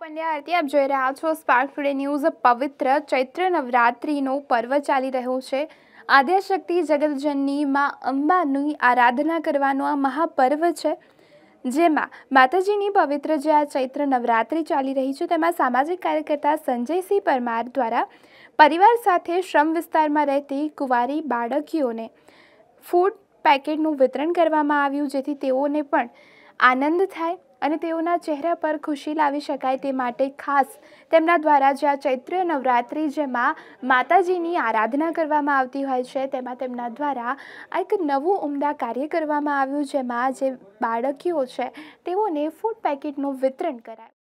પંડ્યા આરતી આપ જોઈ રહ્યા છો સ્પાર્ક ટુડે ન્યૂઝ પવિત્ર ચૈત્ર નવરાત્રિનો પર્વ ચાલી રહ્યો છે આદ્યશક્તિ જગતજનની માં અંબાની આરાધના કરવાનો આ મહાપર્વ છે જેમાં માતાજીની પવિત્ર જે આ ચૈત્ર નવરાત્રિ ચાલી રહી છે તેમાં સામાજિક કાર્યકર્તા સંજયસિંહ પરમાર દ્વારા પરિવાર સાથે શ્રમ વિસ્તારમાં રહેતી કુંવારી બાળકીઓને ફૂડ પેકેટનું વિતરણ કરવામાં આવ્યું જેથી તેઓને પણ આનંદ થાય અને તેઓના ચહેરા પર ખુશી લાવી શકાય તે માટે ખાસ તેમના દ્વારા જ્યાં ચૈત્ર નવરાત્રિ જેમાં માતાજીની આરાધના કરવામાં આવતી હોય છે તેમાં તેમના દ્વારા એક નવું ઉમદા કાર્ય કરવામાં આવ્યું જેમાં જે બાળકીઓ છે તેઓને ફૂડ પેકેટનું વિતરણ કરાયું